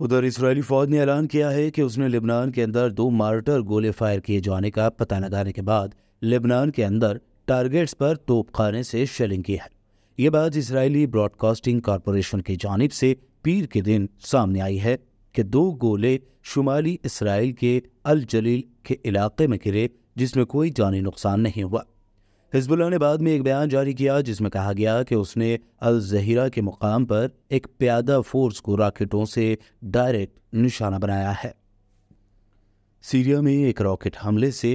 उधर इसराइली फौज ने ऐलान किया है कि उसने लेबनान के अंदर दो मार्टर गोले फायर किए जाने का पता लगाने के बाद लेबनान के अंदर टारगेट्स पर तोपखाने से शेलिंग की है ये बात इसराइली ब्रॉडकास्टिंग कॉरपोरेशन की जानब से पीर के दिन सामने आई है कि दो गोले शुमाली इसराइल के अल जलील के इलाके में गिरे जिसमें कोई जानी नुकसान नहीं हुआ हिजबुल्ला ने बाद में एक बयान जारी किया जिसमें कहा गया कि उसने अल जहीरा के मुकाम पर एक प्यादा फोर्स को रॉकेटों से डायरेक्ट निशाना बनाया है सीरिया में एक रॉकेट हमले से